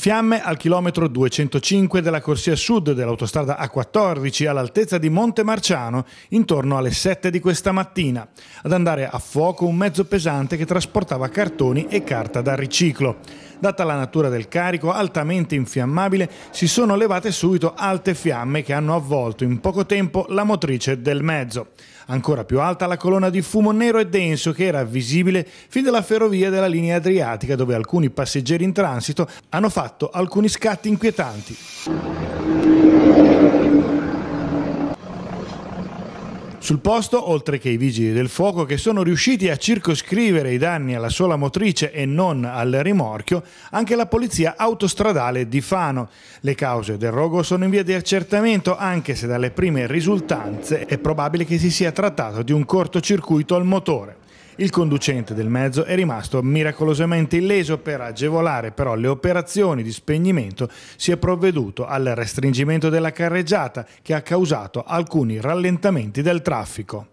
Fiamme al chilometro 205 della corsia sud dell'autostrada A14 all'altezza di Monte Marciano intorno alle 7 di questa mattina, ad andare a fuoco un mezzo pesante che trasportava cartoni e carta da riciclo. Data la natura del carico altamente infiammabile, si sono levate subito alte fiamme che hanno avvolto in poco tempo la motrice del mezzo. Ancora più alta la colonna di fumo nero e denso che era visibile fin dalla ferrovia della linea adriatica dove alcuni passeggeri in transito hanno fatto fatto alcuni scatti inquietanti. Sul posto, oltre che i vigili del fuoco che sono riusciti a circoscrivere i danni alla sola motrice e non al rimorchio, anche la polizia autostradale di Fano. Le cause del rogo sono in via di accertamento, anche se dalle prime risultanze è probabile che si sia trattato di un cortocircuito al motore. Il conducente del mezzo è rimasto miracolosamente illeso per agevolare però le operazioni di spegnimento si è provveduto al restringimento della carreggiata che ha causato alcuni rallentamenti del traffico.